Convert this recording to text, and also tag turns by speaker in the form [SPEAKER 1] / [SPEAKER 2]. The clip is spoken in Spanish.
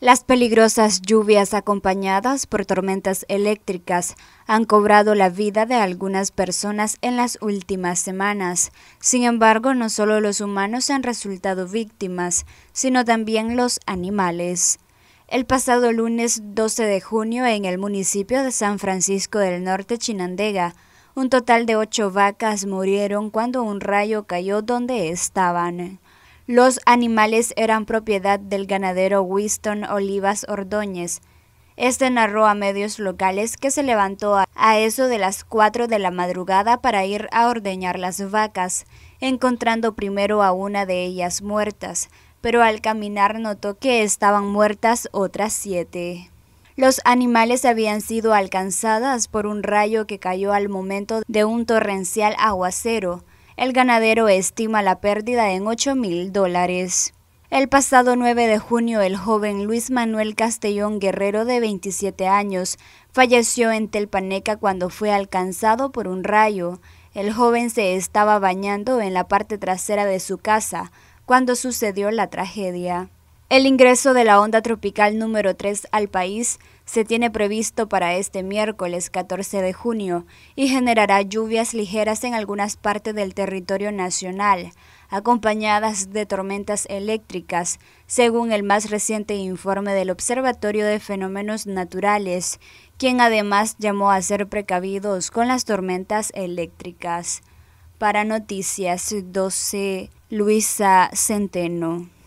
[SPEAKER 1] Las peligrosas lluvias acompañadas por tormentas eléctricas han cobrado la vida de algunas personas en las últimas semanas. Sin embargo, no solo los humanos han resultado víctimas, sino también los animales. El pasado lunes 12 de junio en el municipio de San Francisco del Norte, Chinandega, un total de ocho vacas murieron cuando un rayo cayó donde estaban. Los animales eran propiedad del ganadero Winston Olivas Ordóñez. Este narró a medios locales que se levantó a eso de las 4 de la madrugada para ir a ordeñar las vacas, encontrando primero a una de ellas muertas, pero al caminar notó que estaban muertas otras siete. Los animales habían sido alcanzadas por un rayo que cayó al momento de un torrencial aguacero, el ganadero estima la pérdida en 8 mil dólares. El pasado 9 de junio, el joven Luis Manuel Castellón Guerrero, de 27 años, falleció en Telpaneca cuando fue alcanzado por un rayo. El joven se estaba bañando en la parte trasera de su casa cuando sucedió la tragedia. El ingreso de la onda tropical número 3 al país se tiene previsto para este miércoles 14 de junio y generará lluvias ligeras en algunas partes del territorio nacional, acompañadas de tormentas eléctricas, según el más reciente informe del Observatorio de Fenómenos Naturales, quien además llamó a ser precavidos con las tormentas eléctricas. Para Noticias 12, Luisa Centeno.